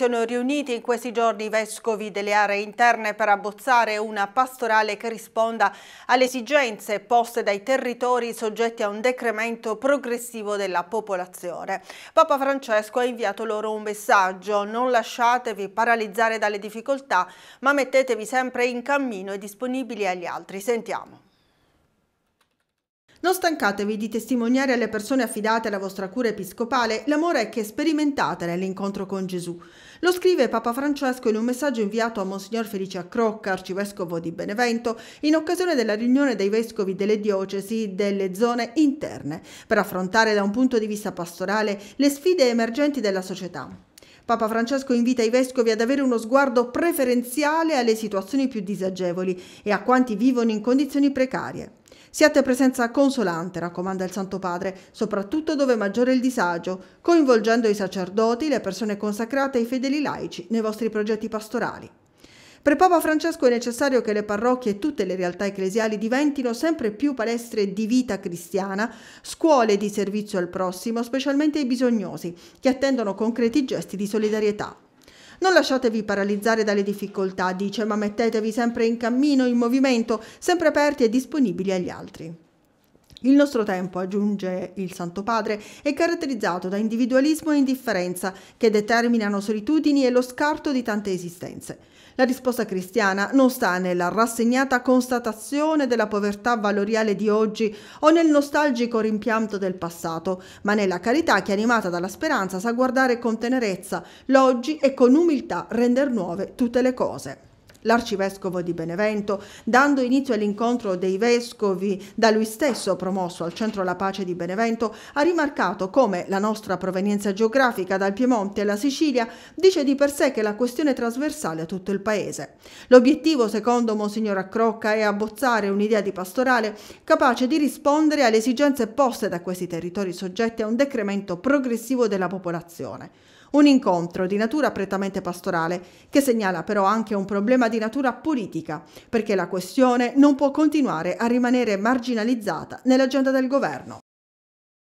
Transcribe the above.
sono riuniti in questi giorni i vescovi delle aree interne per abbozzare una pastorale che risponda alle esigenze poste dai territori soggetti a un decremento progressivo della popolazione. Papa Francesco ha inviato loro un messaggio, non lasciatevi paralizzare dalle difficoltà, ma mettetevi sempre in cammino e disponibili agli altri. Sentiamo. Non stancatevi di testimoniare alle persone affidate alla vostra cura episcopale l'amore che sperimentate nell'incontro con Gesù. Lo scrive Papa Francesco in un messaggio inviato a Monsignor Felice Accrocca, arcivescovo di Benevento, in occasione della riunione dei vescovi delle diocesi delle zone interne, per affrontare da un punto di vista pastorale le sfide emergenti della società. Papa Francesco invita i vescovi ad avere uno sguardo preferenziale alle situazioni più disagevoli e a quanti vivono in condizioni precarie. Siate presenza consolante, raccomanda il Santo Padre, soprattutto dove è maggiore il disagio, coinvolgendo i sacerdoti, le persone consacrate e i fedeli laici nei vostri progetti pastorali. Per Papa Francesco è necessario che le parrocchie e tutte le realtà ecclesiali diventino sempre più palestre di vita cristiana, scuole di servizio al prossimo, specialmente ai bisognosi, che attendono concreti gesti di solidarietà. Non lasciatevi paralizzare dalle difficoltà, dice, ma mettetevi sempre in cammino, in movimento, sempre aperti e disponibili agli altri. Il nostro tempo, aggiunge il Santo Padre, è caratterizzato da individualismo e indifferenza che determinano solitudini e lo scarto di tante esistenze. La risposta cristiana non sta nella rassegnata constatazione della povertà valoriale di oggi o nel nostalgico rimpianto del passato, ma nella carità che animata dalla speranza sa guardare con tenerezza l'oggi e con umiltà render nuove tutte le cose. L'arcivescovo di Benevento, dando inizio all'incontro dei vescovi da lui stesso promosso al Centro La Pace di Benevento, ha rimarcato come la nostra provenienza geografica dal Piemonte alla Sicilia dice di per sé che la questione è trasversale a tutto il Paese. L'obiettivo, secondo Monsignor Accrocca, è abbozzare un'idea di pastorale capace di rispondere alle esigenze poste da questi territori soggetti a un decremento progressivo della popolazione. Un incontro di natura prettamente pastorale, che segnala però anche un problema di natura politica, perché la questione non può continuare a rimanere marginalizzata nell'agenda del governo.